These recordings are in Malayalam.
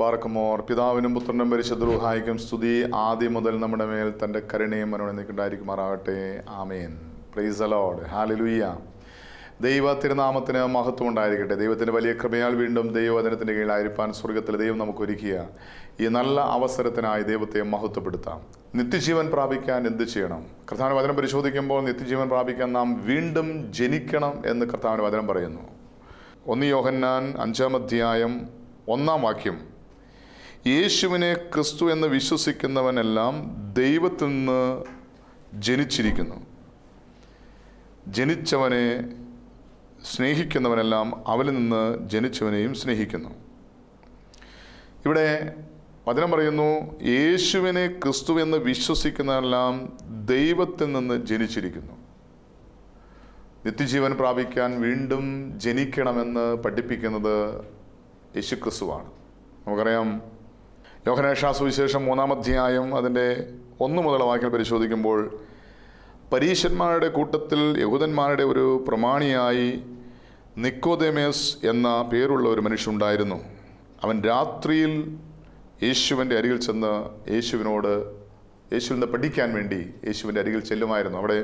ബാർക്കുമോർ പിതാവിനും പുത്രനും പരിശുദ്ധ സ്തുതി ആദ്യം മുതൽ നമ്മുടെ മേൽ തൻ്റെ കരുണയും മരണം നീക്കുണ്ടായിരിക്കുമാറാകട്ടെ ആമേൻ പ്രീസ് അലോഡ് ലുയ്യ ദൈവ തിരുനാമത്തിന് മഹത്വം ഉണ്ടായിരിക്കട്ടെ ദൈവത്തിൻ്റെ വലിയ കൃപയാൽ വീണ്ടും ദൈവവചനത്തിൻ്റെ കീഴിലായിരിക്കാൻ സ്വർഗത്തിൽ ദൈവം നമുക്ക് ഈ നല്ല അവസരത്തിനായി ദൈവത്തെ മഹത്വപ്പെടുത്താം നിത്യജീവൻ പ്രാപിക്കാൻ എന്ത് ചെയ്യണം കർത്താവിൻ്റെ വചനം പരിശോധിക്കുമ്പോൾ നിത്യജീവൻ പ്രാപിക്കാൻ നാം വീണ്ടും ജനിക്കണം എന്ന് കർത്താവിൻ്റെ വചനം പറയുന്നു ഒന്ന് യോഹന്നാൻ അഞ്ചാം അധ്യായം ഒന്നാം വാക്യം യേശുവിനെ ക്രിസ്തു എന്ന് വിശ്വസിക്കുന്നവനെല്ലാം ദൈവത്തിൽ നിന്ന് ജനിച്ചിരിക്കുന്നു ജനിച്ചവനെ സ്നേഹിക്കുന്നവനെല്ലാം അവനിൽ നിന്ന് ജനിച്ചവനെയും സ്നേഹിക്കുന്നു ഇവിടെ വചനം പറയുന്നു യേശുവിനെ ക്രിസ്തു എന്ന് വിശ്വസിക്കുന്നവരെല്ലാം ദൈവത്തിൽ നിന്ന് ജനിച്ചിരിക്കുന്നു നിത്യജീവൻ പ്രാപിക്കാൻ വീണ്ടും ജനിക്കണമെന്ന് പഠിപ്പിക്കുന്നത് യേശു ക്രിസ്തുവാണ് നമുക്കറിയാം യോഹനേഷാ സുവിശേഷം മൂന്നാം അധ്യായം അതിൻ്റെ ഒന്നു മുതൽ വാക്കിൽ പരിശോധിക്കുമ്പോൾ പരീശന്മാരുടെ കൂട്ടത്തിൽ യഹൂദന്മാരുടെ ഒരു പ്രമാണിയായി നിക്കോദേമേസ് എന്ന പേരുള്ള ഒരു മനുഷ്യനുണ്ടായിരുന്നു അവൻ രാത്രിയിൽ യേശുവിൻ്റെ അരികിൽ ചെന്ന് യേശുവിനോട് യേശുവിൽ നിന്ന് പഠിക്കാൻ വേണ്ടി യേശുവിൻ്റെ അരികിൽ ചെല്ലുമായിരുന്നു അവിടെ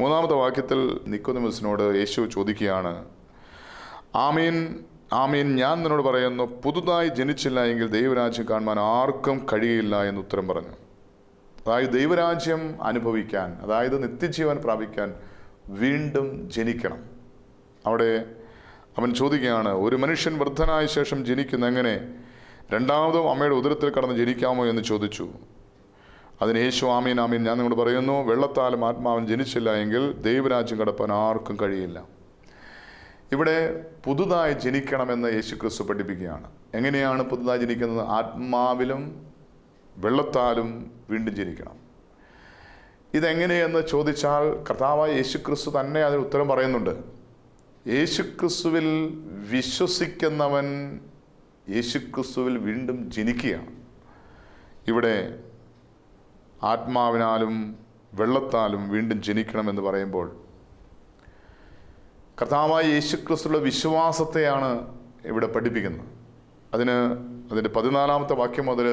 മൂന്നാമത്തെ വാക്യത്തിൽ നിക്കോദമസിനോട് യേശു ചോദിക്കുകയാണ് ആമീൻ ആമീൻ ഞാൻ നിന്നോട് പറയുന്നു പുതുതായി ജനിച്ചില്ല എങ്കിൽ ദൈവരാജ്യം കാണുവാൻ ആർക്കും കഴിയില്ല എന്ന് ഉത്തരം പറഞ്ഞു അതായത് ദൈവരാജ്യം അനുഭവിക്കാൻ അതായത് നിത്യജീവൻ പ്രാപിക്കാൻ വീണ്ടും ജനിക്കണം അവിടെ അവൻ ചോദിക്കുകയാണ് ഒരു മനുഷ്യൻ വൃദ്ധനായ ശേഷം ജനിക്കുന്ന എങ്ങനെ രണ്ടാമതും അമ്മയുടെ ഉദരത്തിൽ കടന്ന് ജനിക്കാമോ എന്ന് ചോദിച്ചു അതിന് യേശു ആമീൻ ആമീൻ ഞാൻ നിങ്ങൾ പറയുന്നു വെള്ളത്താലും ആത്മാവൻ ജനിച്ചില്ല എങ്കിൽ ദൈവരാജ്യം കടപ്പാൻ ആർക്കും കഴിയില്ല ഇവിടെ പുതുതായി ജനിക്കണമെന്ന് യേശു ക്രിസ്തു പഠിപ്പിക്കുകയാണ് എങ്ങനെയാണ് പുതുതായി ജനിക്കുന്നത് ആത്മാവിലും വെള്ളത്താലും വീണ്ടും ജനിക്കണം ഇതെങ്ങനെയെന്ന് ചോദിച്ചാൽ കർത്താവായ യേശു ക്രിസ്തു തന്നെ അതിന് ഉത്തരം പറയുന്നുണ്ട് യേശുക്രിസ്തുവിൽ വിശ്വസിക്കുന്നവൻ യേശുക്രിസ്തുവിൽ വീണ്ടും ജനിക്കുകയാണ് ഇവിടെ ആത്മാവിനാലും വെള്ളത്താലും വീണ്ടും ജനിക്കണമെന്ന് പറയുമ്പോൾ കർത്താവായ യേശുക്രിസ്തുവിലെ വിശ്വാസത്തെയാണ് ഇവിടെ പഠിപ്പിക്കുന്നത് അതിന് അതിൻ്റെ പതിനാലാമത്തെ വാക്യം മുതൽ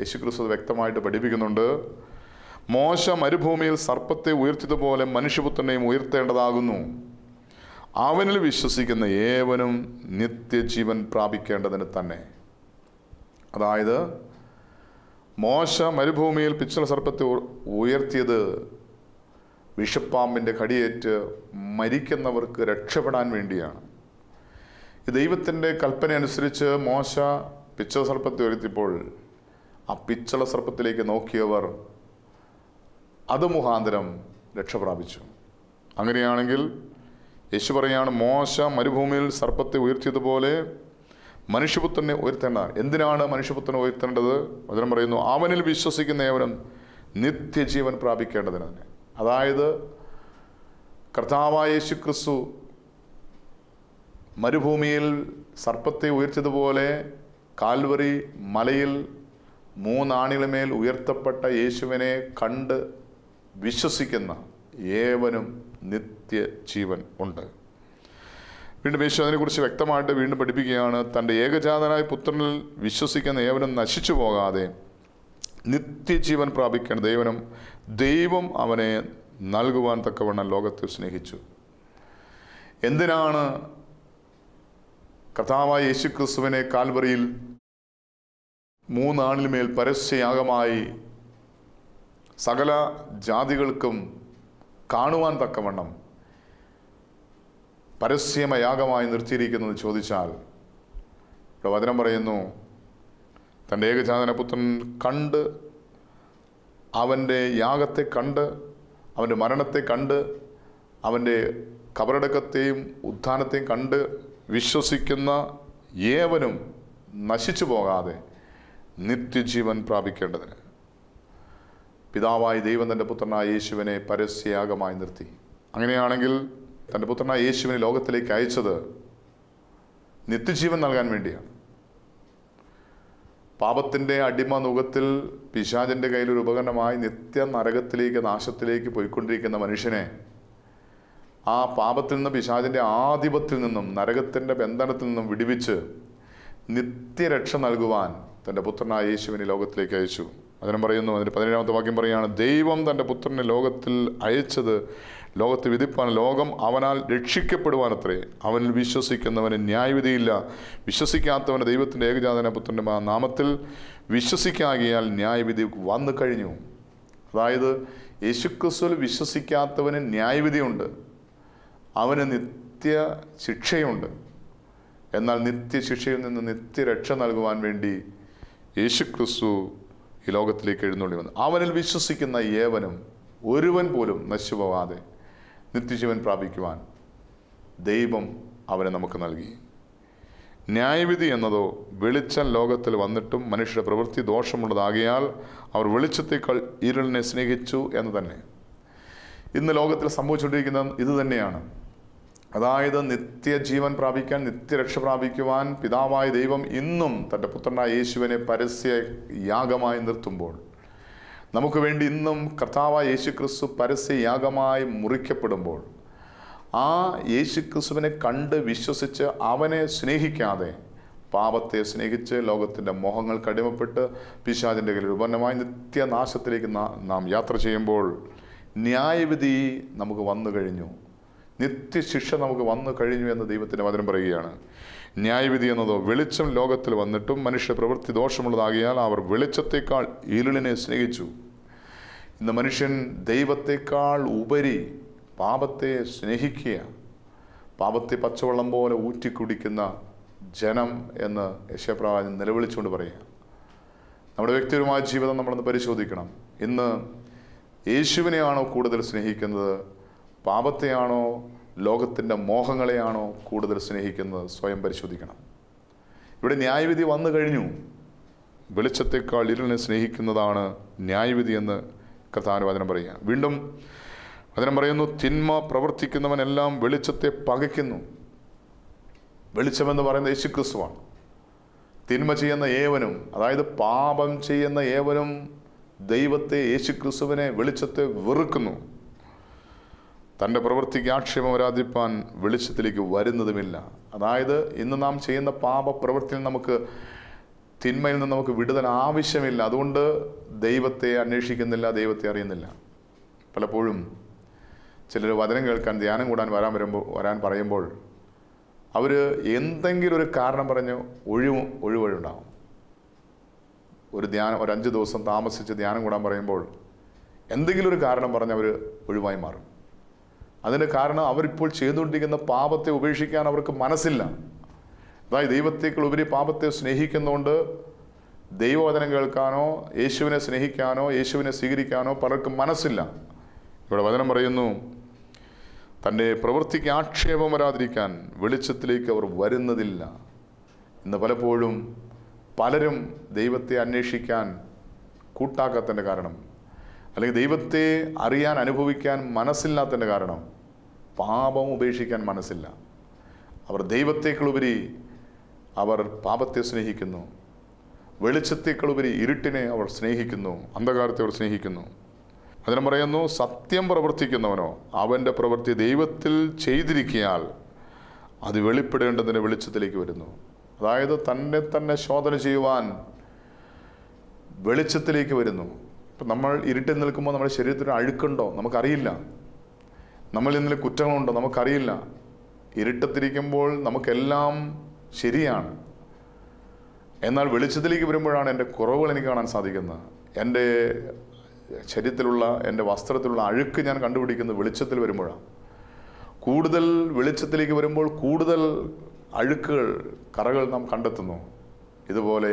യേശുക്രിസ്തു വ്യക്തമായിട്ട് പഠിപ്പിക്കുന്നുണ്ട് മോശ മരുഭൂമിയിൽ സർപ്പത്തെ ഉയർത്തിയതുപോലെ മനുഷ്യപുത്രനെയും ഉയർത്തേണ്ടതാകുന്നു അവനിൽ വിശ്വസിക്കുന്ന ഏവനും നിത്യജീവൻ പ്രാപിക്കേണ്ടതിന് തന്നെ അതായത് മോശ മരുഭൂമിയിൽ പിച്ചള സർപ്പത്തെ ഉയർത്തിയത് വിഷപ്പാമ്പിൻ്റെ കടിയേറ്റ് മരിക്കുന്നവർക്ക് രക്ഷപ്പെടാൻ വേണ്ടിയാണ് ദൈവത്തിൻ്റെ കൽപ്പന അനുസരിച്ച് മോശ പിച്ചള സർപ്പത്തെ ഉയർത്തിയപ്പോൾ ആ പിച്ചള സർപ്പത്തിലേക്ക് നോക്കിയവർ അത് മുഖാന്തരം രക്ഷ പ്രാപിച്ചു അങ്ങനെയാണെങ്കിൽ യേശു പറയാണ് മോശ മരുഭൂമിയിൽ സർപ്പത്തെ ഉയർത്തിയതുപോലെ മനുഷ്യപുത്രനെ ഉയർത്തേണ്ട എന്തിനാണ് മനുഷ്യപുത്രനെ ഉയർത്തേണ്ടത് വചനം പറയുന്നു അവനിൽ വിശ്വസിക്കുന്ന ഏവനും നിത്യജീവൻ പ്രാപിക്കേണ്ടതിന് അതായത് കർത്താവായ യേശു ക്രിസ്തു മരുഭൂമിയിൽ സർപ്പത്തെ ഉയർത്തിയതുപോലെ കാൽവറി മലയിൽ മൂന്നാണികളുമേൽ ഉയർത്തപ്പെട്ട യേശുവിനെ കണ്ട് വിശ്വസിക്കുന്ന ഏവനും നിത്യജീവൻ ഉണ്ട് വീണ്ടും യേശു അതിനെക്കുറിച്ച് വ്യക്തമായിട്ട് വീണ്ടും പഠിപ്പിക്കുകയാണ് തൻ്റെ ഏകജാതനായ പുത്രനിൽ വിശ്വസിക്കുന്ന ഏവനും നശിച്ചു പോകാതെ നിത്യജീവൻ പ്രാപിക്കേണ്ട ദൈവനും ദൈവം അവനെ നൽകുവാൻ തക്കവണ്ണം ലോകത്തെ സ്നേഹിച്ചു എന്തിനാണ് കഥാവായ ക്രിസ്തുവിനെ കാൽവറിയിൽ മേൽ പരസ്യയാഗമായി സകല ജാതികൾക്കും കാണുവാൻ തക്കവണ്ണം പരസ്യമയാഗമായി നിർത്തിയിരിക്കുന്നത് ചോദിച്ചാൽ ഇവിടെ വചനം പറയുന്നു തൻ്റെ ഏകജാതനപുത്രൻ കണ്ട് അവൻ്റെ യാഗത്തെ കണ്ട് അവൻ്റെ മരണത്തെ കണ്ട് അവൻ്റെ കബറടക്കത്തെയും ഉത്ഥാനത്തെയും കണ്ട് വിശ്വസിക്കുന്ന ഏവനും നശിച്ചു പോകാതെ നിത്യജീവൻ പ്രാപിക്കേണ്ടതിന് പിതാവായ ദൈവം തൻ്റെ പുത്രനായ യേശുവിനെ പരസ്യയാഗമായി നിർത്തി അങ്ങനെയാണെങ്കിൽ തൻ്റെ പുത്രനായ യേശുവിനെ ലോകത്തിലേക്ക് അയച്ചത് നിത്യജീവൻ നൽകാൻ വേണ്ടിയാണ് പാപത്തിൻ്റെ അടിമ നുഖത്തിൽ പിശാചിൻ്റെ ഒരു ഉപകരണമായി നിത്യ നരകത്തിലേക്ക് നാശത്തിലേക്ക് പോയിക്കൊണ്ടിരിക്കുന്ന മനുഷ്യനെ ആ പാപത്തിൽ നിന്നും പിശാചിൻ്റെ ആധിപത്യത്തിൽ നിന്നും നരകത്തിൻ്റെ ബന്ധനത്തിൽ നിന്നും വിടിവിച്ച് നിത്യരക്ഷ നൽകുവാൻ തൻ്റെ പുത്രനായ യേശുവിനെ ലോകത്തിലേക്ക് അയച്ചു അതിനും പറയുന്നു അതിന് പതിനേഴാമത്തെ വാക്യം പറയുകയാണ് ദൈവം തൻ്റെ പുത്രനെ ലോകത്തിൽ അയച്ചത് ലോകത്ത് വിധിപ്പാൻ ലോകം അവനാൽ രക്ഷിക്കപ്പെടുവാനത്രേ അവനിൽ വിശ്വസിക്കുന്നവന് ന്യായവിധിയില്ല വിശ്വസിക്കാത്തവന് ദൈവത്തിൻ്റെ ഏകജാതന പുത്രൻ്റെ നാമത്തിൽ വിശ്വസിക്കാകിയാൽ ന്യായവിധി വന്നു കഴിഞ്ഞു അതായത് യേശുക്രിസ്തുൽ വിശ്വസിക്കാത്തവന് ന്യായവിധിയുണ്ട് അവന് നിത്യ ശിക്ഷയുണ്ട് എന്നാൽ നിത്യശിക്ഷയിൽ നിന്ന് നിത്യരക്ഷ നൽകുവാൻ വേണ്ടി യേശുക്രിസ്തു ഈ ലോകത്തിലേക്ക് എഴുന്നള്ളി വന്നു അവനിൽ വിശ്വസിക്കുന്ന ഏവനും ഒരുവൻ പോലും നശിപോവാതെ നിത്യജീവൻ പ്രാപിക്കുവാൻ ദൈവം അവനെ നമുക്ക് നൽകി ന്യായവിധി എന്നതോ വെളിച്ചം ലോകത്തിൽ വന്നിട്ടും മനുഷ്യരുടെ പ്രവൃത്തി ദോഷമുള്ളതാകിയാൽ അവർ വെളിച്ചത്തേക്കാൾ ഇരുളിനെ സ്നേഹിച്ചു എന്ന് തന്നെ ഇന്ന് ലോകത്തിൽ സംഭവിച്ചുകൊണ്ടിരിക്കുന്ന ഇത് തന്നെയാണ് അതായത് നിത്യജീവൻ പ്രാപിക്കാൻ നിത്യരക്ഷ പ്രാപിക്കുവാൻ പിതാവായ ദൈവം ഇന്നും തൻ്റെ പുത്രനായ യേശുവിനെ പരസ്യ യാഗമായി നിർത്തുമ്പോൾ നമുക്ക് വേണ്ടി ഇന്നും കർത്താവായ യേശു ക്രിസ്തു പരസ്യ യാഗമായി മുറിക്കപ്പെടുമ്പോൾ ആ യേശു ക്രിസ്തുവിനെ കണ്ട് വിശ്വസിച്ച് അവനെ സ്നേഹിക്കാതെ പാപത്തെ സ്നേഹിച്ച് ലോകത്തിൻ്റെ മോഹങ്ങൾ കടിമപ്പെട്ട് പിശാചിൻ്റെ കയ്യിൽ ഉപന്നമായി നിത്യനാശത്തിലേക്ക് നാം യാത്ര ചെയ്യുമ്പോൾ ന്യായവിധി നമുക്ക് വന്നു കഴിഞ്ഞു നിത്യശിക്ഷ നമുക്ക് വന്നു കഴിഞ്ഞു എന്ന് ദൈവത്തിൻ്റെ വചനം പറയുകയാണ് ന്യായവിധി എന്നതോ വെളിച്ചം ലോകത്തിൽ വന്നിട്ടും മനുഷ്യ പ്രവൃത്തി ദോഷമുള്ളതാകിയാൽ അവർ വെളിച്ചത്തെക്കാൾ ഇരുളിനെ സ്നേഹിച്ചു ഇന്ന് മനുഷ്യൻ ദൈവത്തെക്കാൾ ഉപരി പാപത്തെ സ്നേഹിക്കുക പാപത്തെ പച്ചവെള്ളം പോലെ ഊറ്റിക്കുടിക്കുന്ന ജനം എന്ന് യശപ്രാജൻ നിലവിളിച്ചുകൊണ്ട് പറയുക നമ്മുടെ വ്യക്തിപരമായ ജീവിതം നമ്മളൊന്ന് പരിശോധിക്കണം ഇന്ന് യേശുവിനെയാണോ കൂടുതൽ സ്നേഹിക്കുന്നത് പാപത്തെയാണോ ലോകത്തിൻ്റെ മോഹങ്ങളെയാണോ കൂടുതൽ സ്നേഹിക്കുന്നത് സ്വയം പരിശോധിക്കണം ഇവിടെ ന്യായവിധി വന്നു കഴിഞ്ഞു വെളിച്ചത്തെക്കാൾ ഇരുളിനെ സ്നേഹിക്കുന്നതാണ് ന്യായവിധി എന്ന് വചനം പറയുക വീണ്ടും വചനം പറയുന്നു തിന്മ പ്രവർത്തിക്കുന്നവനെല്ലാം വെളിച്ചത്തെ പകയ്ക്കുന്നു വെളിച്ചമെന്ന് പറയുന്നത് യേശുക്രിസ്തുവാണ് തിന്മ ചെയ്യുന്ന ഏവനും അതായത് പാപം ചെയ്യുന്ന ഏവനും ദൈവത്തെ യേശുക്രിസ്തുവിനെ വെളിച്ചത്തെ വെറുക്കുന്നു തൻ്റെ പ്രവൃത്തിക്ക് ആക്ഷേപം വരാതിരിപ്പാൻ വെളിച്ചത്തിലേക്ക് വരുന്നതുമില്ല അതായത് ഇന്ന് നാം ചെയ്യുന്ന പാപപ്രവൃത്തിയിൽ നമുക്ക് തിന്മയിൽ നിന്ന് നമുക്ക് വിടുതൽ ആവശ്യമില്ല അതുകൊണ്ട് ദൈവത്തെ അന്വേഷിക്കുന്നില്ല ദൈവത്തെ അറിയുന്നില്ല പലപ്പോഴും ചിലർ വചനം കേൾക്കാൻ ധ്യാനം കൂടാൻ വരാൻ വരുമ്പോൾ വരാൻ പറയുമ്പോൾ അവർ എന്തെങ്കിലും ഒരു കാരണം പറഞ്ഞ് ഒഴിവ് ഒഴിവഴിവുണ്ടാവും ഒരു ധ്യാനം ഒരു അഞ്ച് ദിവസം താമസിച്ച് ധ്യാനം കൂടാൻ പറയുമ്പോൾ എന്തെങ്കിലും ഒരു കാരണം പറഞ്ഞ് അവർ ഒഴിവായി മാറും അതിന് കാരണം അവരിപ്പോൾ ചെയ്തുകൊണ്ടിരിക്കുന്ന പാപത്തെ ഉപേക്ഷിക്കാൻ അവർക്ക് മനസ്സില്ല അതായത് ദൈവത്തേക്കാൾ ഉപരി പാപത്തെ സ്നേഹിക്കുന്നതുകൊണ്ട് ദൈവവചനം കേൾക്കാനോ യേശുവിനെ സ്നേഹിക്കാനോ യേശുവിനെ സ്വീകരിക്കാനോ പലർക്കും മനസ്സില്ല ഇവിടെ വചനം പറയുന്നു തൻ്റെ പ്രവൃത്തിക്ക് ആക്ഷേപം വരാതിരിക്കാൻ വെളിച്ചത്തിലേക്ക് അവർ വരുന്നതില്ല ഇന്ന് പലപ്പോഴും പലരും ദൈവത്തെ അന്വേഷിക്കാൻ കൂട്ടാക്കാത്തതിൻ്റെ കാരണം അല്ലെങ്കിൽ ദൈവത്തെ അറിയാൻ അനുഭവിക്കാൻ മനസ്സില്ലാത്തതിൻ്റെ കാരണം പാപം ഉപേക്ഷിക്കാൻ മനസ്സില്ല അവർ ദൈവത്തേക്കളുപരി അവർ പാപത്തെ സ്നേഹിക്കുന്നു വെളിച്ചത്തേക്കളുപരി ഇരുട്ടിനെ അവർ സ്നേഹിക്കുന്നു അന്ധകാരത്തെ അവർ സ്നേഹിക്കുന്നു അതിന് പറയുന്നു സത്യം പ്രവർത്തിക്കുന്നവനോ അവൻ്റെ പ്രവൃത്തി ദൈവത്തിൽ ചെയ്തിരിക്കിയാൽ അത് വെളിപ്പെടേണ്ടതിൻ്റെ വെളിച്ചത്തിലേക്ക് വരുന്നു അതായത് തന്നെ തന്നെ ശോധന ചെയ്യുവാൻ വെളിച്ചത്തിലേക്ക് വരുന്നു ഇപ്പം നമ്മൾ ഇരുട്ടിൽ നിൽക്കുമ്പോൾ നമ്മുടെ ശരീരത്തിൽ അഴുക്കുണ്ടോ നമുക്കറിയില്ല നമ്മൾ ഇന്നലെ കുറ്റങ്ങളുണ്ടോ നമുക്കറിയില്ല ഇരുട്ടത്തിരിക്കുമ്പോൾ നമുക്കെല്ലാം ശരിയാണ് എന്നാൽ വെളിച്ചത്തിലേക്ക് വരുമ്പോഴാണ് എൻ്റെ കുറവുകൾ എനിക്ക് കാണാൻ സാധിക്കുന്നത് എൻ്റെ ശരീരത്തിലുള്ള എൻ്റെ വസ്ത്രത്തിലുള്ള അഴുക്ക് ഞാൻ കണ്ടുപിടിക്കുന്നത് വെളിച്ചത്തിൽ വരുമ്പോഴാണ് കൂടുതൽ വെളിച്ചത്തിലേക്ക് വരുമ്പോൾ കൂടുതൽ അഴുക്കുകൾ കറകൾ നാം കണ്ടെത്തുന്നു ഇതുപോലെ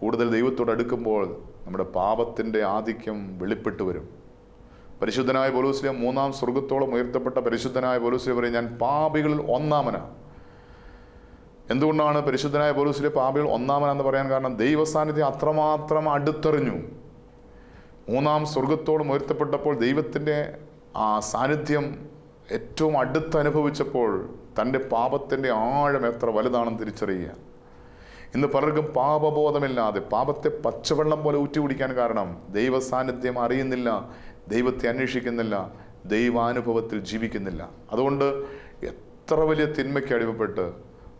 കൂടുതൽ ദൈവത്തോട് അടുക്കുമ്പോൾ നമ്മുടെ പാപത്തിൻ്റെ ആധിക്യം വെളിപ്പെട്ടു വരും പരിശുദ്ധനായ പോലൂസിലെ മൂന്നാം സ്വർഗത്തോളം ഉയർത്തപ്പെട്ട പരിശുദ്ധനായ പോലൂസിലെ പറയും ഞാൻ പാപികളിൽ ഒന്നാമനാണ് എന്തുകൊണ്ടാണ് പരിശുദ്ധനായ പോലൂസിലെ പാപികൾ ഒന്നാമനാന്ന് പറയാൻ കാരണം ദൈവസാന്നിധ്യം അത്രമാത്രം അടുത്തെറിഞ്ഞു മൂന്നാം സ്വർഗത്തോളം ഉയർത്തപ്പെട്ടപ്പോൾ ദൈവത്തിൻ്റെ ആ സാന്നിധ്യം ഏറ്റവും അടുത്തനുഭവിച്ചപ്പോൾ തൻ്റെ പാപത്തിൻ്റെ ആഴം എത്ര വലുതാണെന്ന് തിരിച്ചറിയുക ഇന്ന് പലർക്കും പാപബോധമില്ലാതെ പാപത്തെ പച്ചവെള്ളം പോലെ ഊറ്റി കുടിക്കാൻ കാരണം ദൈവ സാന്നിധ്യം അറിയുന്നില്ല ദൈവത്തെ അന്വേഷിക്കുന്നില്ല ദൈവാനുഭവത്തിൽ ജീവിക്കുന്നില്ല അതുകൊണ്ട് എത്ര വലിയ തിന്മയ്ക്ക് അടിമപ്പെട്ട്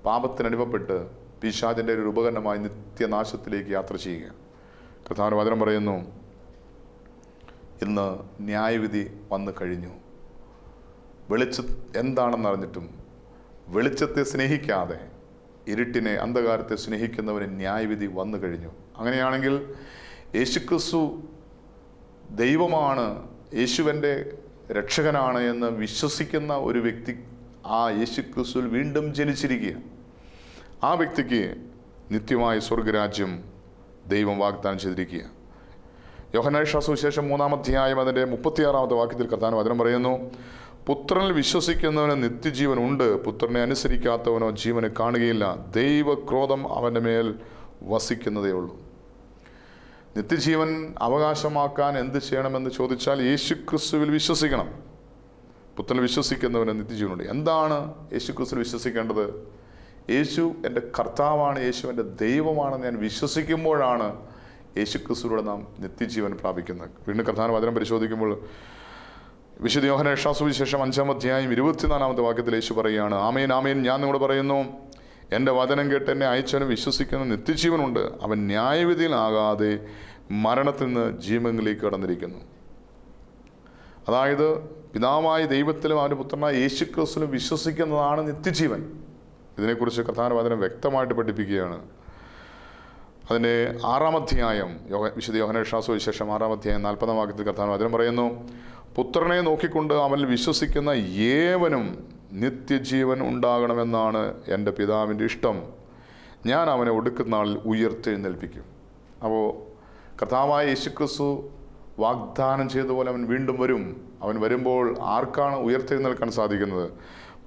പാപത്തിനടിമപ്പെട്ട് പിശാചിൻ്റെ ഒരു ഉപകരണമായി നിത്യനാശത്തിലേക്ക് യാത്ര ചെയ്യുക കഥാന വചനം പറയുന്നു ഇന്ന് ന്യായവിധി വന്നു കഴിഞ്ഞു വെളിച്ച എന്താണെന്നറിഞ്ഞിട്ടും വെളിച്ചത്തെ സ്നേഹിക്കാതെ ഇരുട്ടിനെ അന്ധകാരത്തെ സ്നേഹിക്കുന്നവന് ന്യായവിധി വന്നു കഴിഞ്ഞു അങ്ങനെയാണെങ്കിൽ യേശുക്രിസ്തു ദൈവമാണ് യേശുവൻ്റെ രക്ഷകനാണ് എന്ന് വിശ്വസിക്കുന്ന ഒരു വ്യക്തി ആ യേശുക്രിസ്തുവിൽ വീണ്ടും ജനിച്ചിരിക്കുക ആ വ്യക്തിക്ക് നിത്യമായ സ്വർഗരാജ്യം ദൈവം വാഗ്ദാനം ചെയ്തിരിക്കുക യോഹനായ ശാസ്തുവിശേഷം മൂന്നാമധ്യായം അതിൻ്റെ മുപ്പത്തിയാറാമത്തെ വാക്യത്തിൽ കർത്താൻ വചനം പറയുന്നു പുത്രനിൽ വിശ്വസിക്കുന്നവന് നിത്യജീവൻ ഉണ്ട് പുത്രനെ അനുസരിക്കാത്തവനോ ജീവനെ കാണുകയില്ല ദൈവക്രോധം അവൻ്റെ മേൽ വസിക്കുന്നതേ ഉള്ളൂ നിത്യജീവൻ അവകാശമാക്കാൻ എന്ത് ചെയ്യണമെന്ന് ചോദിച്ചാൽ യേശുക്രിസ്തുവിൽ വിശ്വസിക്കണം പുത്രനിൽ വിശ്വസിക്കുന്നവന് നിത്യജീവനുണ്ട് എന്താണ് യേശുക്രിസ്തുവിൽ വിശ്വസിക്കേണ്ടത് യേശു എൻ്റെ കർത്താവാണ് യേശു എൻ്റെ ദൈവമാണെന്ന് ഞാൻ വിശ്വസിക്കുമ്പോഴാണ് യേശുക്രിസ്തുവിലൂടെ നാം നിത്യജീവൻ പ്രാപിക്കുന്നത് വീണ്ടും കർത്താവിന് വചനം പരിശോധിക്കുമ്പോൾ വിശുദ്ധ യോഹന രക്ഷാസുവിശേഷം അഞ്ചാം അധ്യായം ഇരുപത്തിനാലാമത്തെ വാക്യത്തിൽ യേശു പറയുകയാണ് ആമേൻ ആമേൻ ഞാൻ നിങ്ങളോട് പറയുന്നു എൻ്റെ വചനം കേട്ട് എന്നെ അയച്ചവനും വിശ്വസിക്കുന്ന നിത്യജീവനുണ്ട് അവൻ ന്യായവിധിയിലാകാതെ മരണത്തിൽ നിന്ന് ജീവങ്ങളിലേക്ക് കടന്നിരിക്കുന്നു അതായത് പിതാവായ ദൈവത്തിലും അവൻ്റെ പുത്രനായ യേശുക്രിസ്തുലും വിശ്വസിക്കുന്നതാണ് നിത്യജീവൻ ഇതിനെക്കുറിച്ച് കഥാനുവാദനം വ്യക്തമായിട്ട് പഠിപ്പിക്കുകയാണ് അതിൻ്റെ ആറാം അധ്യായം യോഗ വിശുദ്ധ യോഹനേഷാസു വിശേഷം ആറാം അധ്യായം നാൽപ്പതാം വാക്യത്തിൽ കഥാനുവാദനം പറയുന്നു പുത്രനെ നോക്കിക്കൊണ്ട് അവനിൽ വിശ്വസിക്കുന്ന ഏവനും നിത്യജീവൻ ഉണ്ടാകണമെന്നാണ് എൻ്റെ പിതാവിൻ്റെ ഇഷ്ടം ഞാൻ അവനെ ഒടുക്കുന്ന നാളിൽ ഉയർത്തെഴുന്നേൽപ്പിക്കും അപ്പോൾ കർത്താവായ യേശുക്രിസ്തു വാഗ്ദാനം പോലെ അവൻ വീണ്ടും വരും അവൻ വരുമ്പോൾ ആർക്കാണ് ഉയർത്തെഴുന്നേൽക്കാൻ സാധിക്കുന്നത്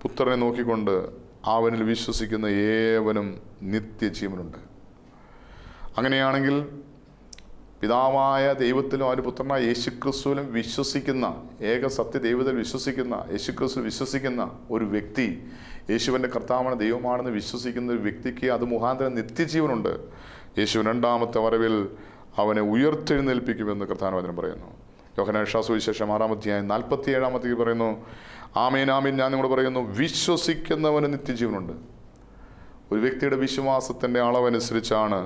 പുത്രനെ നോക്കിക്കൊണ്ട് അവനിൽ വിശ്വസിക്കുന്ന ഏവനും നിത്യജീവനുണ്ട് അങ്ങനെയാണെങ്കിൽ പിതാവായ ദൈവത്തിലും അവൻ്റെ പുത്രനായ യേശുക്രിസ്തുവിലും വിശ്വസിക്കുന്ന ഏക സത്യ ദൈവത്തിൽ വിശ്വസിക്കുന്ന യേശുക്രിസ്തു വിശ്വസിക്കുന്ന ഒരു വ്യക്തി യേശുവിൻ്റെ കർത്താവാണ് ദൈവമാണെന്ന് വിശ്വസിക്കുന്ന ഒരു വ്യക്തിക്ക് അത് മുഖാന്തരം നിത്യജീവനുണ്ട് യേശു രണ്ടാമത്തെ വരവിൽ അവനെ ഉയർത്തെഴുന്നേൽപ്പിക്കുമെന്ന് കർത്താനുവചനം പറയുന്നു യോഹനാശ്വാസവിശേഷം ആറാം അധ്യായം നാൽപ്പത്തി ഏഴാമത്തേക്ക് പറയുന്നു ആമേൻ ആമീൻ ഞാൻ നിങ്ങളോട് പറയുന്നു വിശ്വസിക്കുന്നവന് നിത്യജീവനുണ്ട് ഒരു വ്യക്തിയുടെ വിശ്വാസത്തിൻ്റെ അളവനുസരിച്ചാണ്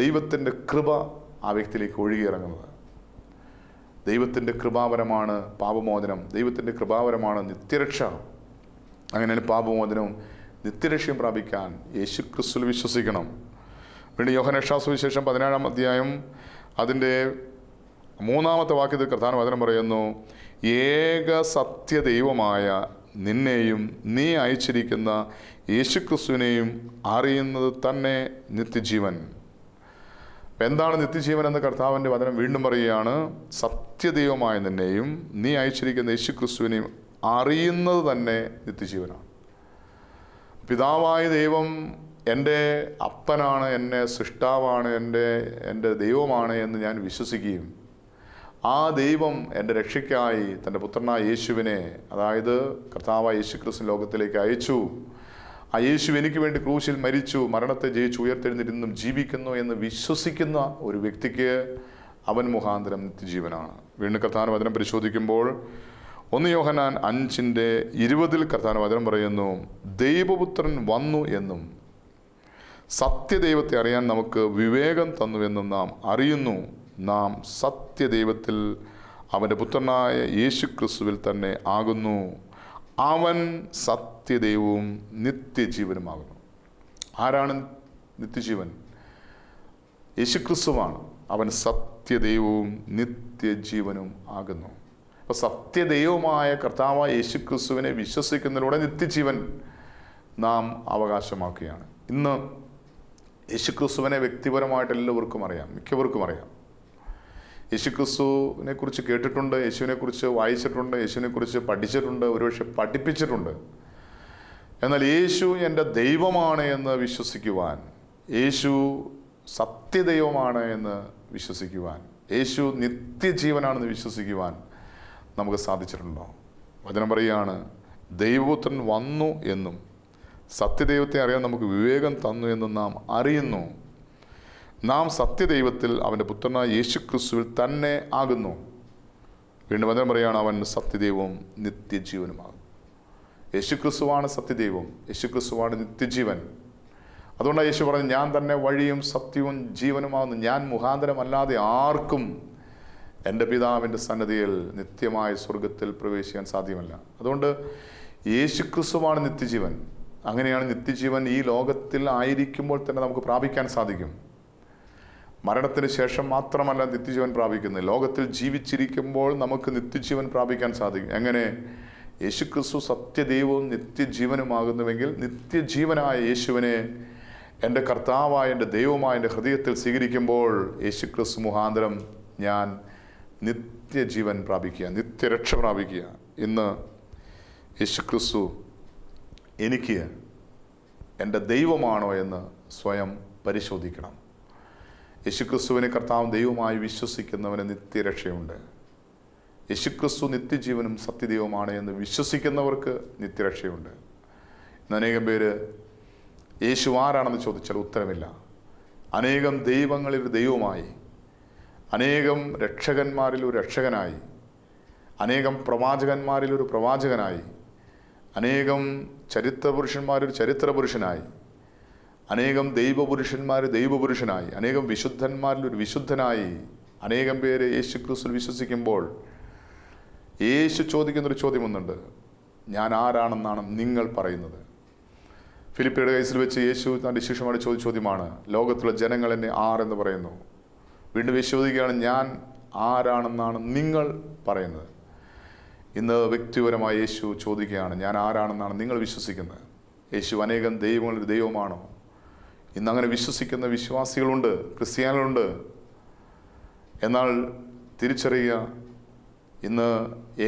ദൈവത്തിൻ്റെ കൃപ ആ വ്യക്തിയിലേക്ക് ഒഴുകിയിറങ്ങുന്നത് ദൈവത്തിൻ്റെ കൃപാവരമാണ് പാപമോചനം ദൈവത്തിൻ്റെ കൃപാവരമാണ് നിത്യരക്ഷ അങ്ങനെയാണ് പാപമോചനവും നിത്യരക്ഷയും പ്രാപിക്കാൻ യേശു ക്രിസ്തു വിശ്വസിക്കണം വീണ്ടും യോഹനക്ഷാ സുവിശേഷം പതിനേഴാം അധ്യായം അതിൻ്റെ മൂന്നാമത്തെ വാക്യത്തിൽ പ്രധാന വചനം പറയുന്നു ഏക സത്യ ദൈവമായ നിന്നെയും നീ അയച്ചിരിക്കുന്ന യേശുക്രിസ്തുവിനെയും അറിയുന്നത് തന്നെ നിത്യജീവൻ എന്താണ് നിത്യജീവൻ എന്ന് കർത്താവിൻ്റെ വചനം വീണ്ടും പറയുകയാണ് സത്യദൈവമായ നിന്നെയും നീ അയച്ചിരിക്കുന്ന യേശു ക്രിസ്തുവിനെയും അറിയുന്നത് തന്നെ നിത്യജീവനാണ് പിതാവായ ദൈവം എൻ്റെ അപ്പനാണ് എന്നെ സൃഷ്ടാവാണ് എൻ്റെ എൻ്റെ ദൈവമാണ് എന്ന് ഞാൻ വിശ്വസിക്കുകയും ആ ദൈവം എൻ്റെ രക്ഷയ്ക്കായി തൻ്റെ പുത്രനായ യേശുവിനെ അതായത് കർത്താവായ യേശു ക്രിസ്തു ലോകത്തിലേക്ക് അയച്ചു ആ യേശു എനിക്ക് വേണ്ടി ക്രൂശിൽ മരിച്ചു മരണത്തെ ജയിച്ചു ഉയർത്തെഴുന്നിരുന്നും ജീവിക്കുന്നു എന്ന് വിശ്വസിക്കുന്ന ഒരു വ്യക്തിക്ക് അവൻ മുഖാന്തരം നിത്യജീവനാണ് വീണ്ടും കർത്താന പരിശോധിക്കുമ്പോൾ ഒന്ന് യോഹനാൻ അഞ്ചിൻ്റെ ഇരുപതിൽ കർത്താന പറയുന്നു ദൈവപുത്രൻ വന്നു എന്നും സത്യദൈവത്തെ അറിയാൻ നമുക്ക് വിവേകം തന്നുവെന്നും നാം അറിയുന്നു നാം സത്യദൈവത്തിൽ അവൻ്റെ പുത്രനായ യേശു ക്രിസ്തുവിൽ തന്നെ ആകുന്നു അവൻ സത്യദൈവവും നിത്യജീവനുമാകുന്നു ആരാണ് നിത്യജീവൻ യേശുക്രിസ്തുവാണ് അവൻ സത്യദൈവവും നിത്യജീവനും ആകുന്നു അപ്പോൾ സത്യദൈവമായ കർത്താവായ യേശുക്രിസ്തുവിനെ വിശ്വസിക്കുന്നതിലൂടെ നിത്യജീവൻ നാം അവകാശമാക്കുകയാണ് ഇന്ന് യേശുക്രിസ്തുവിനെ വ്യക്തിപരമായിട്ട് എല്ലാവർക്കും അറിയാം മിക്കവർക്കും അറിയാം യേശുക്രിസ്തുവിനെ കുറിച്ച് കേട്ടിട്ടുണ്ട് യേശുവിനെ കുറിച്ച് വായിച്ചിട്ടുണ്ട് യേശുവിനെ കുറിച്ച് പഠിച്ചിട്ടുണ്ട് ഒരുപക്ഷെ പഠിപ്പിച്ചിട്ടുണ്ട് എന്നാൽ യേശു എൻ്റെ ദൈവമാണ് എന്ന് വിശ്വസിക്കുവാൻ യേശു സത്യദൈവമാണ് എന്ന് വിശ്വസിക്കുവാൻ യേശു നിത്യജീവനാണെന്ന് വിശ്വസിക്കുവാൻ നമുക്ക് സാധിച്ചിട്ടുണ്ടോ വചനം പറയുകയാണ് ദൈവപുത്രൻ വന്നു എന്നും സത്യദൈവത്തെ അറിയാൻ നമുക്ക് വിവേകം തന്നു എന്നും നാം അറിയുന്നു നാം സത്യദൈവത്തിൽ അവൻ്റെ പുത്രനായ യേശുക്രിസ്തുവിൽ തന്നെ ആകുന്നു വീണ്ടും വചനം പറയുകയാണ് അവൻ സത്യദൈവവും നിത്യജീവനുമാകും യേശുക്രിസ്തുവാണ് സത്യദൈവം യേശുക്രിസ്തുവാണ് നിത്യജീവൻ അതുകൊണ്ടാണ് യേശു പറഞ്ഞു ഞാൻ തന്നെ വഴിയും സത്യവും ജീവനുമാകുന്നു ഞാൻ മുഖാന്തരമല്ലാതെ ആർക്കും എൻ്റെ പിതാവിൻ്റെ സന്നദ്ധിയിൽ നിത്യമായ സ്വർഗത്തിൽ പ്രവേശിക്കാൻ സാധ്യമല്ല അതുകൊണ്ട് യേശുക്രിസ്തുവാണ് നിത്യജീവൻ അങ്ങനെയാണ് നിത്യജീവൻ ഈ ലോകത്തിൽ ആയിരിക്കുമ്പോൾ തന്നെ നമുക്ക് പ്രാപിക്കാൻ സാധിക്കും മരണത്തിന് ശേഷം മാത്രമല്ല നിത്യജീവൻ പ്രാപിക്കുന്നത് ലോകത്തിൽ ജീവിച്ചിരിക്കുമ്പോൾ നമുക്ക് നിത്യജീവൻ പ്രാപിക്കാൻ സാധിക്കും എങ്ങനെ യേശുക്രിസ്തു സത്യദൈവവും നിത്യജീവനുമാകുന്നുവെങ്കിൽ നിത്യജീവനായ യേശുവിനെ എൻ്റെ കർത്താവായ എൻ്റെ ദൈവമായ എൻ്റെ ഹൃദയത്തിൽ സ്വീകരിക്കുമ്പോൾ യേശുക്രിസ്തു മുഖാന്തരം ഞാൻ നിത്യജീവൻ പ്രാപിക്കുക നിത്യരക്ഷ പ്രാപിക്കുക ഇന്ന് യേശുക്രിസ്തു എനിക്ക് എൻ്റെ ദൈവമാണോ എന്ന് സ്വയം പരിശോധിക്കണം യേശുക്രിസ്തുവിനെ കർത്താവ് ദൈവമായി വിശ്വസിക്കുന്നവന് നിത്യരക്ഷയുണ്ട് യേശുക്രിസ്തു നിത്യജീവനും സത്യദൈവമാണ് എന്ന് വിശ്വസിക്കുന്നവർക്ക് നിത്യരക്ഷയുണ്ട് ഇന്ന് അനേകം പേര് യേശു ആരാണെന്ന് ചോദിച്ചാൽ ഉത്തരമില്ല അനേകം ദൈവങ്ങളിൽ ദൈവമായി അനേകം രക്ഷകന്മാരിൽ ഒരു രക്ഷകനായി അനേകം പ്രവാചകന്മാരിൽ ഒരു പ്രവാചകനായി അനേകം ചരിത്ര ചരിത്രപുരുഷനായി അനേകം ദൈവപുരുഷന്മാർ ദൈവപുരുഷനായി അനേകം വിശുദ്ധന്മാരിൽ ഒരു വിശുദ്ധനായി അനേകം പേര് യേശു ക്രിസ്തു വിശ്വസിക്കുമ്പോൾ യേശു ചോദിക്കുന്നൊരു ഒന്നുണ്ട് ഞാൻ ആരാണെന്നാണ് നിങ്ങൾ പറയുന്നത് ഫിലിപ്പിയുടെ കേസിൽ വെച്ച് യേശു തൻ്റെ ശിഷ്യമായിട്ട് ചോദിച്ച ചോദ്യമാണ് ലോകത്തുള്ള ജനങ്ങൾ എന്നെ ആർ എന്ന് പറയുന്നു വീണ്ടും വിശ്വസിക്കുകയാണ് ഞാൻ ആരാണെന്നാണ് നിങ്ങൾ പറയുന്നത് ഇന്ന് വ്യക്തിപരമായി യേശു ചോദിക്കുകയാണ് ഞാൻ ആരാണെന്നാണ് നിങ്ങൾ വിശ്വസിക്കുന്നത് യേശു അനേകം ദൈവങ്ങളൊരു ദൈവമാണോ ഇന്നങ്ങനെ വിശ്വസിക്കുന്ന വിശ്വാസികളുണ്ട് ക്രിസ്ത്യാനികളുണ്ട് എന്നാൽ തിരിച്ചറിയുക ഇന്ന്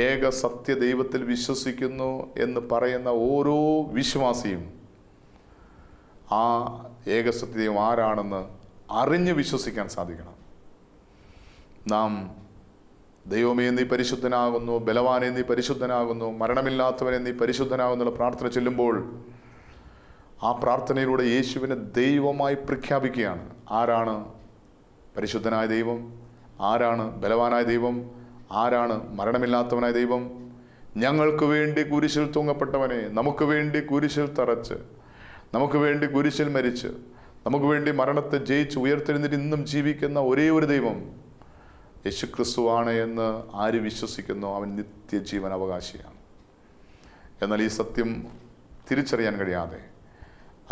ഏക സത്യ ദൈവത്തിൽ വിശ്വസിക്കുന്നു എന്ന് പറയുന്ന ഓരോ വിശ്വാസിയും ആ ഏക സത്യദൈവം ആരാണെന്ന് അറിഞ്ഞ് വിശ്വസിക്കാൻ സാധിക്കണം നാം ദൈവമേ നീ പരിശുദ്ധനാകുന്നു ബലവാനേ നീ പരിശുദ്ധനാകുന്നു മരണമില്ലാത്തവനെ നീ പരിശുദ്ധനാകുന്നുള്ള പ്രാർത്ഥന ചെല്ലുമ്പോൾ ആ പ്രാർത്ഥനയിലൂടെ യേശുവിനെ ദൈവമായി പ്രഖ്യാപിക്കുകയാണ് ആരാണ് പരിശുദ്ധനായ ദൈവം ആരാണ് ബലവാനായ ദൈവം ആരാണ് മരണമില്ലാത്തവനായ ദൈവം ഞങ്ങൾക്ക് വേണ്ടി കുരിശിൽ തൂങ്ങപ്പെട്ടവനെ നമുക്ക് വേണ്ടി കുരിശിൽ തറച്ച് നമുക്ക് വേണ്ടി കുരിശിൽ മരിച്ച് നമുക്ക് വേണ്ടി മരണത്തെ ജയിച്ച് ഉയർത്തെഴുന്നിട്ട് ഇന്നും ജീവിക്കുന്ന ഒരേ ഒരു ദൈവം യേശുക്രിസ്തുവാണ് എന്ന് ആര് വിശ്വസിക്കുന്നു അവൻ നിത്യജീവൻ അവകാശിയാണ് എന്നാൽ ഈ സത്യം തിരിച്ചറിയാൻ കഴിയാതെ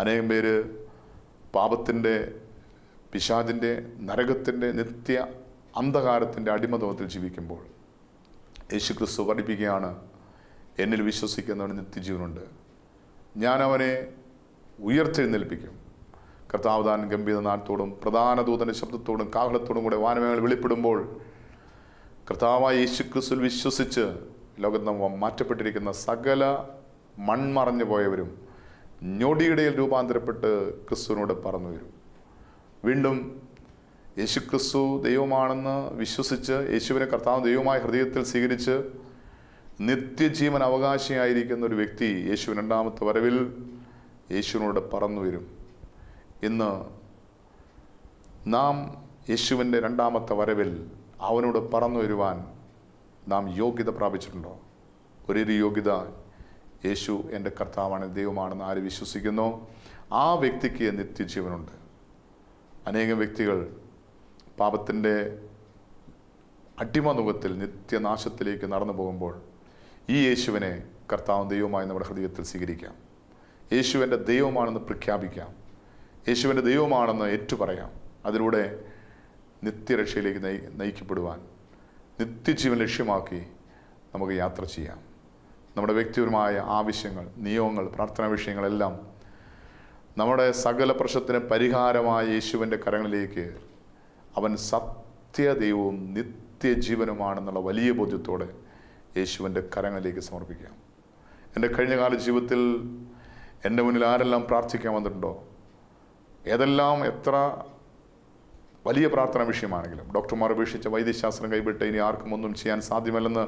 അനേകം പേര് പാപത്തിൻ്റെ പിശാചിൻ്റെ നരകത്തിൻ്റെ നിത്യ അന്ധകാരത്തിൻ്റെ അടിമതത്വത്തിൽ ജീവിക്കുമ്പോൾ യേശു ക്രിസ്തു പഠിപ്പിക്കുകയാണ് എന്നിൽ വിശ്വസിക്കുന്നവന് നിത്യജീവനുണ്ട് ഞാൻ അവനെ ഉയർത്തെഴുന്നേൽപ്പിക്കും കർത്താവ് ഗംഭീര നാട്ടോടും പ്രധാന ദൂതൻ്റെ ശബ്ദത്തോടും കാഹളത്തോടും കൂടെ വാനമേങ്ങൾ വെളിപ്പെടുമ്പോൾ കർത്താവായ യേശു ക്രിസ്തുവിൽ വിശ്വസിച്ച് ലോകത്ത് മാറ്റപ്പെട്ടിരിക്കുന്ന സകല മൺമറഞ്ഞു പോയവരും ഞൊടിയിടയിൽ രൂപാന്തരപ്പെട്ട് ക്രിസ്തുവിനോട് പറന്നു വരും വീണ്ടും യേശു ക്രിസ്തു ദൈവമാണെന്ന് വിശ്വസിച്ച് യേശുവിനെ കർത്താവ് ദൈവമായ ഹൃദയത്തിൽ സ്വീകരിച്ച് നിത്യജീവൻ അവകാശിയായിരിക്കുന്ന ഒരു വ്യക്തി യേശു രണ്ടാമത്തെ വരവിൽ യേശുവിനോട് പറന്നു വരും ഇന്ന് നാം യേശുവിൻ്റെ രണ്ടാമത്തെ വരവിൽ അവനോട് പറന്നു വരുവാൻ നാം യോഗ്യത പ്രാപിച്ചിട്ടുണ്ടോ ഒരേ യോഗ്യത യേശു എൻ്റെ കർത്താവാണ് ദൈവമാണെന്ന് ആര് വിശ്വസിക്കുന്നു ആ വ്യക്തിക്ക് നിത്യജീവനുണ്ട് അനേകം വ്യക്തികൾ പാപത്തിൻ്റെ അടിമനുഖത്തിൽ നിത്യനാശത്തിലേക്ക് നടന്നു പോകുമ്പോൾ ഈ യേശുവിനെ കർത്താവും ദൈവമായി നമ്മുടെ ഹൃദയത്തിൽ സ്വീകരിക്കാം യേശുവിൻ്റെ ദൈവമാണെന്ന് പ്രഖ്യാപിക്കാം യേശുവിൻ്റെ ദൈവമാണെന്ന് ഏറ്റുപറയാം അതിലൂടെ നിത്യരക്ഷയിലേക്ക് നയി നയിക്കപ്പെടുവാൻ നിത്യജീവൻ ലക്ഷ്യമാക്കി നമുക്ക് യാത്ര ചെയ്യാം നമ്മുടെ വ്യക്തിപരമായ ആവശ്യങ്ങൾ നിയമങ്ങൾ പ്രാർത്ഥനാ വിഷയങ്ങളെല്ലാം നമ്മുടെ സകല പ്രശ്നത്തിന് പരിഹാരമായ യേശുവിൻ്റെ കരങ്ങളിലേക്ക് അവൻ സത്യദൈവവും നിത്യജീവനുമാണെന്നുള്ള വലിയ ബോധ്യത്തോടെ യേശുവിൻ്റെ കരങ്ങളിലേക്ക് സമർപ്പിക്കാം എൻ്റെ കഴിഞ്ഞകാല ജീവിതത്തിൽ എൻ്റെ മുന്നിൽ ആരെല്ലാം പ്രാർത്ഥിക്കാൻ വന്നിട്ടുണ്ടോ ഏതെല്ലാം എത്ര വലിയ പ്രാർത്ഥനാ വിഷയമാണെങ്കിലും ഡോക്ടർമാർ ഉപേക്ഷിച്ച വൈദ്യശാസ്ത്രം കൈവിട്ട് ഇനി ആർക്കും ഒന്നും ചെയ്യാൻ സാധ്യമല്ലെന്ന്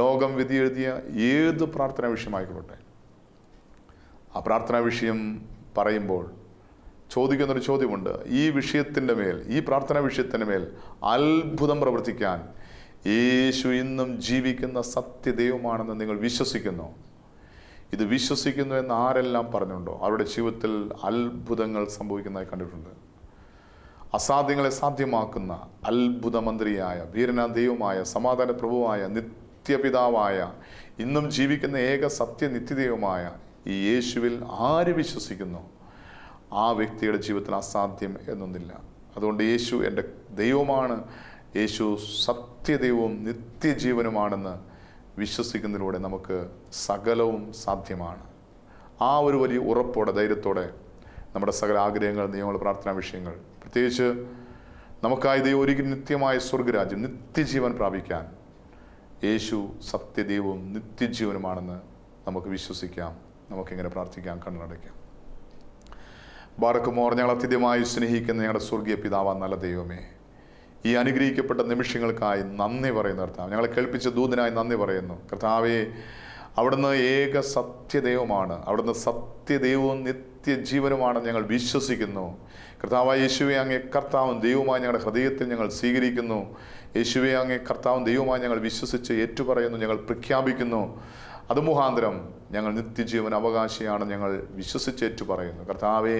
ലോകം വിധി എഴുതിയ ഏത് പ്രാർത്ഥനാ വിഷയമായിക്കൊള്ളട്ടെ ആ പ്രാർത്ഥനാ വിഷയം പറയുമ്പോൾ ചോദിക്കുന്നൊരു ചോദ്യമുണ്ട് ഈ വിഷയത്തിൻ്റെ മേൽ ഈ പ്രാർത്ഥനാ വിഷയത്തിൻ്റെ മേൽ അത്ഭുതം പ്രവർത്തിക്കാൻ യേശു ഇന്നും ജീവിക്കുന്ന സത്യദൈവമാണെന്ന് നിങ്ങൾ വിശ്വസിക്കുന്നു ഇത് വിശ്വസിക്കുന്നു എന്ന് ആരെല്ലാം പറഞ്ഞുണ്ടോ അവരുടെ ജീവിതത്തിൽ അത്ഭുതങ്ങൾ സംഭവിക്കുന്നതായി കണ്ടിട്ടുണ്ട് അസാധ്യങ്ങളെ സാധ്യമാക്കുന്ന അത്ഭുതമന്ത്രിയായ വീരനാ ദൈവമായ സമാധാന പ്രഭുവായ നിത്യപിതാവായ ഇന്നും ജീവിക്കുന്ന ഏക സത്യനിത്യദൈവമായ ഈ യേശുവിൽ ആര് വിശ്വസിക്കുന്നു ആ വ്യക്തിയുടെ ജീവിതത്തിൽ അസാധ്യം എന്നൊന്നില്ല അതുകൊണ്ട് യേശു എൻ്റെ ദൈവമാണ് യേശു സത്യദൈവവും നിത്യജീവനുമാണെന്ന് വിശ്വസിക്കുന്നതിലൂടെ നമുക്ക് സകലവും സാധ്യമാണ് ആ ഒരു വലിയ ഉറപ്പോടെ ധൈര്യത്തോടെ നമ്മുടെ സകല ആഗ്രഹങ്ങൾ നിയമങ്ങൾ പ്രാർത്ഥനാ വിഷയങ്ങൾ പ്രത്യേകിച്ച് നമുക്കായി ദൈവം ഒരു നിത്യമായ സ്വർഗരാജ്യം നിത്യജീവൻ പ്രാപിക്കാൻ യേശു സത്യദൈവവും നിത്യജീവനുമാണെന്ന് നമുക്ക് വിശ്വസിക്കാം നമുക്കിങ്ങനെ പ്രാർത്ഥിക്കാം കണ്ണടയ്ക്കാം ബാറക്കുമോർ ഞങ്ങൾ അത്യധികമായി സ്നേഹിക്കുന്ന ഞങ്ങളുടെ സ്വർഗീയ പിതാവ നല്ല ദൈവമേ ഈ അനുഗ്രഹിക്കപ്പെട്ട നിമിഷങ്ങൾക്കായി നന്ദി പറയുന്നു കർത്താവ് ഞങ്ങളെ കേൾപ്പിച്ച ദൂതനായി നന്ദി പറയുന്നു കർത്താവെ അവിടുന്ന് ഏക സത്യദൈവമാണ് അവിടുന്ന് സത്യദൈവവും നിത്യജീവനുമാണ് ഞങ്ങൾ വിശ്വസിക്കുന്നു കർത്താവായ യേശുവെ അങ്ങേ കർത്താവും ദൈവമായി ഞങ്ങളുടെ ഹൃദയത്തിൽ ഞങ്ങൾ സ്വീകരിക്കുന്നു യേശുവെ അങ്ങേ കർത്താവും ദൈവമായി ഞങ്ങൾ വിശ്വസിച്ച് ഏറ്റുപറയുന്നു ഞങ്ങൾ പ്രഖ്യാപിക്കുന്നു അത് മുഖാന്തരം ഞങ്ങൾ നിത്യജീവൻ അവകാശിയാണ് ഞങ്ങൾ വിശ്വസിച്ച് ഏറ്റുപറയുന്നു കർത്താവെ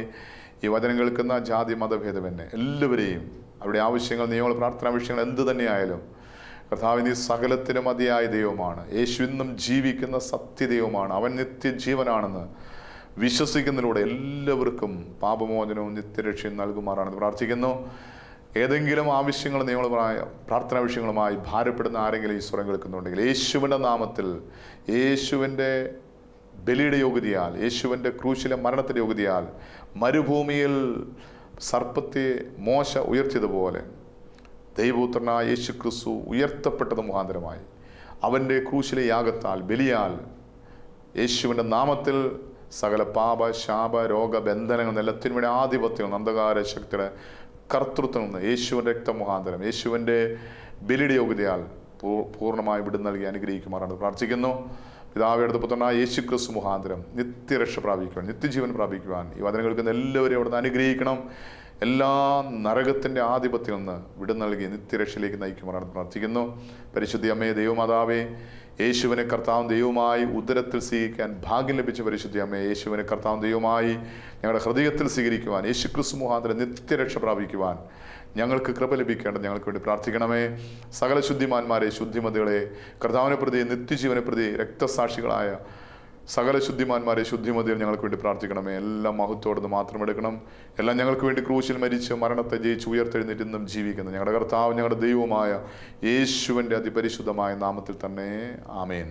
ഈ വചനം കേൾക്കുന്ന ജാതി മതഭേദമെന്നെ എല്ലാവരെയും അവിടെ ആവശ്യങ്ങൾ നിയമങ്ങൾ പ്രാർത്ഥനാ വിഷയങ്ങൾ എന്ത് തന്നെയായാലും കർത്താവിന് സകലത്തിനും അതിയായ ദൈവമാണ് യേശു ഇന്നും ജീവിക്കുന്ന സത്യദൈവമാണ് അവൻ നിത്യജീവനാണെന്ന് വിശ്വസിക്കുന്നതിലൂടെ എല്ലാവർക്കും പാപമോചനവും നിത്യരക്ഷയും നൽകുമാറാണെന്ന് പ്രാർത്ഥിക്കുന്നു ഏതെങ്കിലും ആവശ്യങ്ങൾ നിയമങ്ങളുമായ പ്രാർത്ഥനാ വിഷയങ്ങളുമായി ഭാരപ്പെടുന്ന ആരെങ്കിലും ഈ സ്വരം കേൾക്കുന്നുണ്ടെങ്കിൽ യേശുവിൻ്റെ നാമത്തിൽ യേശുവിൻ്റെ ബലിയുടെ യോഗ്യതയാൽ യേശുവിൻ്റെ ക്രൂശിലെ മരണത്തിൻ്റെ യോഗ്യതയാൽ മരുഭൂമിയിൽ സർപ്പത്തെ മോശ ഉയർത്തിയതുപോലെ ദൈവപുത്രനായ യേശു ക്രിസ്തു ഉയർത്തപ്പെട്ടത് മുഖാന്തരമായി അവൻ്റെ ക്രൂശിലെ യാഗത്താൽ ബലിയാൽ യേശുവിൻ്റെ നാമത്തിൽ സകല പാപ ശാപ രോഗ ബന്ധനങ്ങൾ എല്ലാത്തിനുമേടെ ആധിപത്യം അന്ധകാര ശക്തിയുടെ കർത്തൃത്വം നിന്ന് യേശുവിൻ്റെ മുഖാന്തരം യേശുവിൻ്റെ ബലിയുടെ യോഗ്യതയാൽ പൂർണ്ണമായി വിടും നൽകി അനുഗ്രഹിക്കുമാറാണ് പ്രാർത്ഥിക്കുന്നു പിതാവിയുടെ പുത്രനായ യേശു ക്രിസ്തു മുഖാന്തരം നിത്യരക്ഷ പ്രാപിക്കുവാൻ നിത്യജീവൻ പ്രാപിക്കുവാൻ ഈ വചനങ്ങൾക്ക് കേൾക്കുന്ന എല്ലാവരെയും അവിടുന്ന് അനുഗ്രഹിക്കണം എല്ലാ നരകത്തിൻ്റെ ആധിപത്യം ഒന്ന് വിട നൽകി നിത്യരക്ഷയിലേക്ക് നയിക്കുമാറാണ് പ്രാർത്ഥിക്കുന്നു പരിശുദ്ധി അമ്മയെ ദൈവമാതാവേ യേശുവിനെ കർത്താവും ദൈവമായി ഉദരത്തിൽ സ്വീകരിക്കാൻ ഭാഗ്യം ലഭിച്ച പരിശുദ്ധി അമ്മയെ യേശുവിനെ കർത്താവും ദൈവമായി ഞങ്ങളുടെ ഹൃദയത്തിൽ സ്വീകരിക്കുവാൻ യേശു ക്രിസ്തു മുഖാന്തരം നിത്യരക്ഷ പ്രാപിക്കുവാൻ ഞങ്ങൾക്ക് കൃപ ലഭിക്കേണ്ടത് ഞങ്ങൾക്ക് വേണ്ടി പ്രാർത്ഥിക്കണമേ സകല ശുദ്ധിമാന്മാരെ ശുദ്ധിമതികളെ കർത്താവിനെ പ്രതി നിത്യജീവനെ പ്രതി രക്തസാക്ഷികളായ സകല ശുദ്ധിമാന്മാരെ ശുദ്ധിമതിയിൽ ഞങ്ങൾക്ക് വേണ്ടി പ്രാർത്ഥിക്കണമേ എല്ലാം മഹത്വോടുന്ന് മാത്രം എടുക്കണം എല്ലാം ഞങ്ങൾക്ക് വേണ്ടി ക്രൂശിൽ മരിച്ച് മരണത്തെ ജയിച്ച് ഉയർത്തെഴുന്നേറ്റ് ജീവിക്കുന്നു ഞങ്ങളുടെ കർത്താവ് ഞങ്ങളുടെ ദൈവമായ യേശുവിൻ്റെ അതിപരിശുദ്ധമായ നാമത്തിൽ തന്നെ ആമേൻ